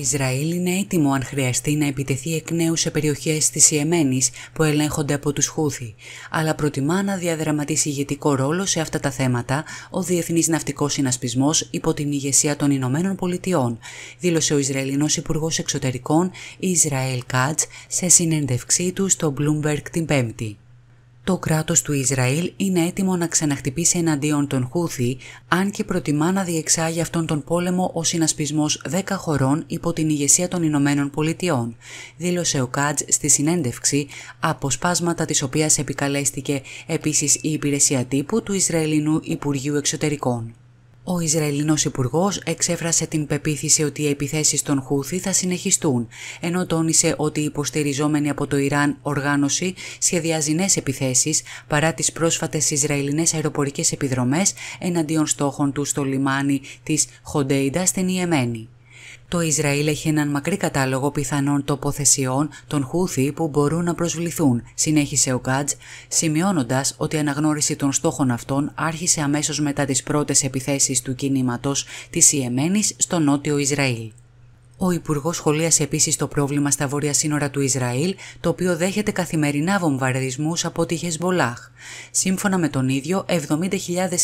Ισραήλ είναι έτοιμο αν χρειαστεί να επιτεθεί εκ νέου σε περιοχές της Ιεμένης που ελέγχονται από τους Χούθη, αλλά προτιμά να διαδραματίσει ηγετικό ρόλο σε αυτά τα θέματα ο Διεθνής Ναυτικός Συνασπισμός υπό την ηγεσία των Ηνωμένων Πολιτειών, δήλωσε ο Ισραηλινός Υπουργός Εξωτερικών Ισραήλ Κάτς σε συνέντευξή του στο Bloomberg την Πέμπτη. Το κράτος του Ισραήλ είναι έτοιμο να ξαναχτυπήσει εναντίον των Χούθη, αν και προτιμά να διεξάγει αυτόν τον πόλεμο ως συνασπισμός 10 χωρών υπό την ηγεσία των Ηνωμένων Πολιτειών, δήλωσε ο Κάτζ στη συνέντευξη, αποσπάσματα της οποίας επικαλέστηκε επίσης η υπηρεσία τύπου του Ισραηλινού Υπουργείου Εξωτερικών. Ο Ισραηλινός Υπουργός εξέφρασε την πεποίθηση ότι οι επιθέσεις των Χούθη θα συνεχιστούν, ενώ τόνισε ότι η υποστηριζόμενη από το Ιράν οργάνωση σχεδιάζει νέες επιθέσεις παρά τις πρόσφατες Ισραηλινές αεροπορικές επιδρομές εναντίον στόχων του στο λιμάνι της Χοντέιντα στην Ιεμένη. Το Ισραήλ έχει έναν μακρύ κατάλογο πιθανών τοποθεσιών των Χούθη που μπορούν να προσβληθούν, συνέχισε ο Γκάτζ, σημειώνοντας ότι η αναγνώριση των στόχων αυτών άρχισε αμέσως μετά τις πρώτες επιθέσεις του κινήματος της Ιεμένης στο νότιο Ισραήλ. Ο Υπουργός σχολίασε επίσης το πρόβλημα στα βόρεια σύνορα του Ισραήλ, το οποίο δέχεται καθημερινά βομβαρδισμούς από τη Χεσμολάχ. Σύμφωνα με τον ίδιο, 70.000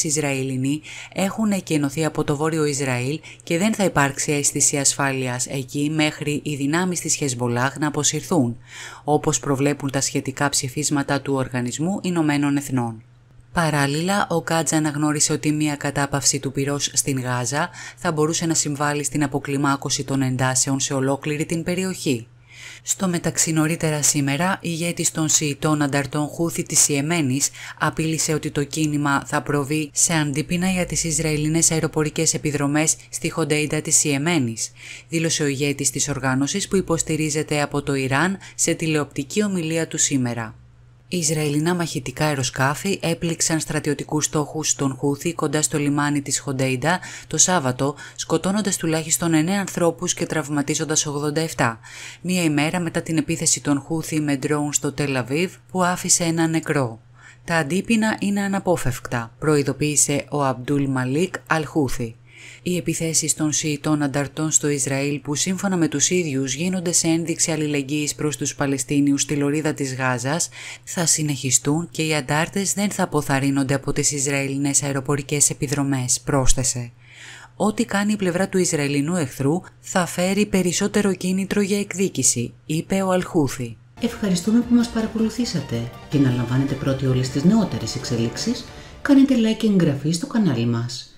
Ισραηλινοί έχουν εκενωθεί από το βόρειο Ισραήλ και δεν θα υπάρξει αίσθηση ασφάλειας εκεί μέχρι οι δυνάμεις της Χεσμολάχ να αποσυρθούν, όπως προβλέπουν τα σχετικά ψηφίσματα του Οργανισμού Ηνωμένων Εθνών. Παράλληλα, ο Κάτζα αναγνώρισε ότι μια κατάπαυση του πυρός στην Γάζα θα μπορούσε να συμβάλλει στην αποκλιμάκωση των εντάσεων σε ολόκληρη την περιοχή. Στο μεταξύ νωρίτερα σήμερα, ηγέτης των Σιητών Ανταρτών Χούθη της Ιεμένης απείλησε ότι το κίνημα θα προβεί σε αντίπεινα για τις Ισραηλινές αεροπορικές επιδρομές στη Χοντέιντα της Ιεμένης, δήλωσε ο ηγέτης της οργάνωσης που υποστηρίζεται από το Ιράν σε τηλεοπτική ομιλία του σήμερα. Οι Ισραηλινά μαχητικά αεροσκάφη έπληξαν στρατιωτικούς στόχους στον Χούθη κοντά στο λιμάνι της Χοντέιντα το Σάββατο, σκοτώνοντας τουλάχιστον 9 ανθρώπους και τραυματίζοντας 87, μία ημέρα μετά την επίθεση των Χούθη με ντρόουν στο Τελαβίβ που άφησε ένα νεκρό. Τα αντίπεινα είναι αναπόφευκτα, προειδοποίησε ο Αμπτούλ Μαλίκ Αλχούθη. Οι επιθέσεις των Σιητών ανταρτών στο Ισραήλ που σύμφωνα με τους ίδιους γίνονται σε ένδειξη αλληλεγγύης προς τους Παλαιστίνιους στη λωρίδα της Γάζας θα συνεχιστούν και οι αντάρτες δεν θα αποθαρρύνονται από τις Ισραηλινές αεροπορικές επιδρομές, πρόσθεσε. Ό,τι κάνει η πλευρά του Ισραηλινού εχθρού θα φέρει περισσότερο κίνητρο για εκδίκηση, είπε ο Αλχούθη. Ευχαριστούμε που μας παρακολουθήσατε και να λαμβάνετε πρώτοι όλες τις νεότερες εξελίξεις, κάνετε like και εγγραφή στο κανάλι μας.